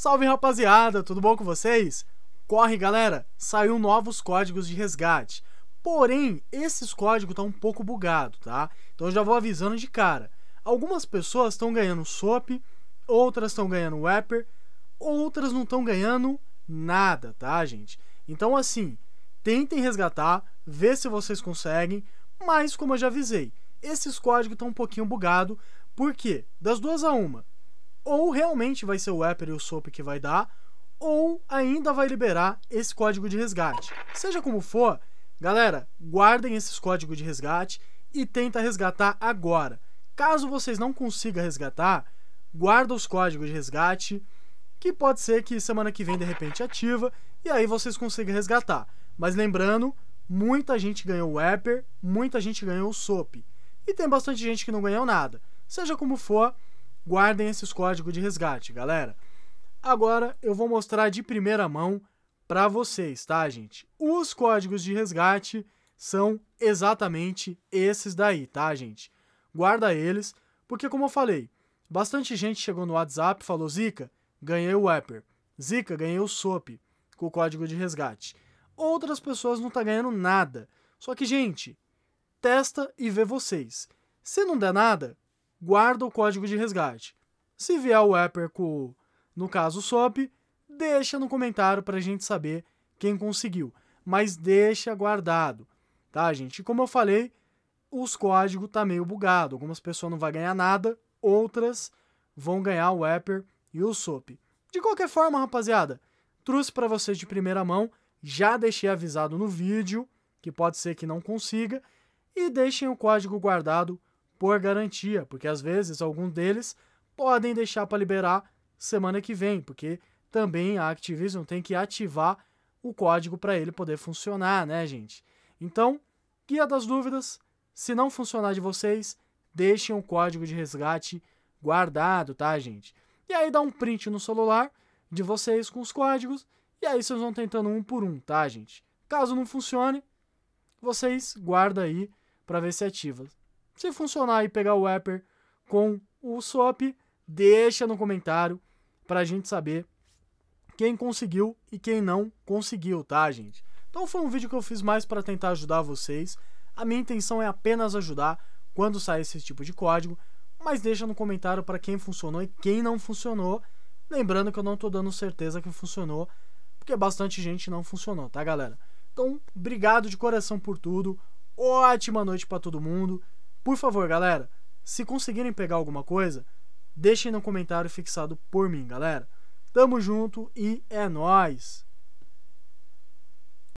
Salve rapaziada, tudo bom com vocês? Corre galera, saiu novos códigos de resgate. Porém, esses códigos estão tá um pouco bugados, tá? Então já vou avisando de cara. Algumas pessoas estão ganhando SOP, outras estão ganhando Wapper, outras não estão ganhando nada, tá, gente? Então assim, tentem resgatar, vê se vocês conseguem, mas como eu já avisei, esses códigos estão um pouquinho bugados, por quê? Das duas a uma, ou realmente vai ser o Apple e o SOAP que vai dar, ou ainda vai liberar esse código de resgate. Seja como for, galera, guardem esses códigos de resgate e tenta resgatar agora. Caso vocês não consigam resgatar, guarda os códigos de resgate, que pode ser que semana que vem de repente ativa e aí vocês consigam resgatar. Mas lembrando, muita gente ganhou o Apple, muita gente ganhou o SOAP e tem bastante gente que não ganhou nada. Seja como for, Guardem esses códigos de resgate, galera. Agora eu vou mostrar de primeira mão para vocês, tá, gente? Os códigos de resgate são exatamente esses daí, tá, gente? Guarda eles, porque como eu falei, bastante gente chegou no WhatsApp e falou: "Zica, ganhei o Epper, Zica, ganhei o SOP com o código de resgate." Outras pessoas não tá ganhando nada. Só que, gente, testa e vê vocês. Se não der nada, guarda o código de resgate. Se vier o wrapper com, no caso, o SOP, deixa no comentário para a gente saber quem conseguiu. Mas deixa guardado, tá, gente? como eu falei, os códigos tá meio bugado. Algumas pessoas não vão ganhar nada, outras vão ganhar o wrapper e o SOP. De qualquer forma, rapaziada, trouxe para vocês de primeira mão. Já deixei avisado no vídeo, que pode ser que não consiga. E deixem o código guardado por garantia, porque às vezes algum deles podem deixar para liberar semana que vem, porque também a Activision tem que ativar o código para ele poder funcionar, né, gente? Então, guia das dúvidas, se não funcionar de vocês, deixem o código de resgate guardado, tá, gente? E aí dá um print no celular de vocês com os códigos, e aí vocês vão tentando um por um, tá, gente? Caso não funcione, vocês guarda aí para ver se ativa. Se funcionar e pegar o wrapper com o Swap, deixa no comentário para a gente saber quem conseguiu e quem não conseguiu, tá, gente? Então foi um vídeo que eu fiz mais para tentar ajudar vocês. A minha intenção é apenas ajudar quando sair esse tipo de código, mas deixa no comentário para quem funcionou e quem não funcionou. Lembrando que eu não estou dando certeza que funcionou, porque bastante gente não funcionou, tá, galera? Então, obrigado de coração por tudo. Ótima noite para todo mundo. Por favor, galera, se conseguirem pegar alguma coisa, deixem no comentário fixado por mim, galera. Tamo junto e é nós.